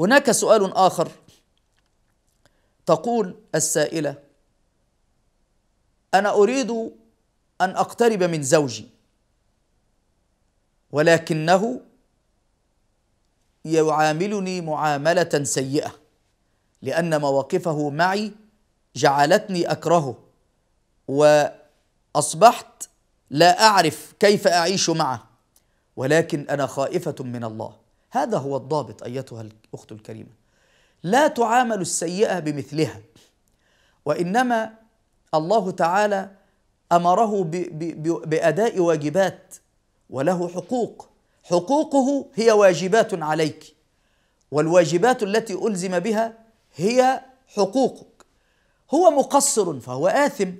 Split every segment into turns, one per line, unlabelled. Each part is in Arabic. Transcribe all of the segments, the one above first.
هناك سؤال آخر تقول السائلة أنا أريد أن أقترب من زوجي ولكنه يعاملني معاملة سيئة لأن مواقفه معي جعلتني أكرهه وأصبحت لا أعرف كيف أعيش معه ولكن أنا خائفة من الله هذا هو الضابط ايتها الاخت الكريمه لا تعامل السيئه بمثلها وانما الله تعالى امره باداء واجبات وله حقوق حقوقه هي واجبات عليك والواجبات التي الزم بها هي حقوقك هو مقصر فهو آثم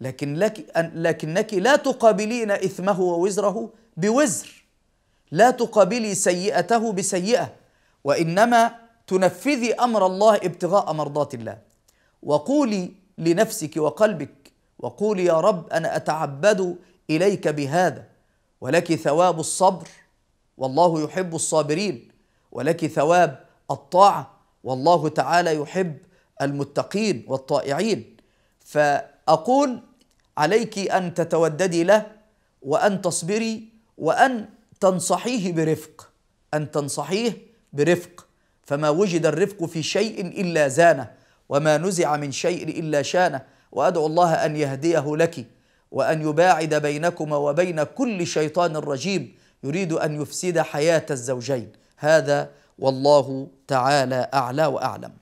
لكن لك لكنك لا تقابلين إثمه ووزره بوزر لا تقابلي سيئته بسيئه وانما تنفذي امر الله ابتغاء مرضات الله وقولي لنفسك وقلبك وقولي يا رب انا اتعبد اليك بهذا ولك ثواب الصبر والله يحب الصابرين ولك ثواب الطاعه والله تعالى يحب المتقين والطائعين فاقول عليك ان تتوددي له وان تصبري وان تنصحيه برفق أن تنصحيه برفق فما وجد الرفق في شيء إلا زانه وما نزع من شيء إلا شانه وأدعو الله أن يهديه لك وأن يباعد بينكما وبين كل شيطان رجيم يريد أن يفسد حياة الزوجين هذا والله تعالى أعلى وأعلم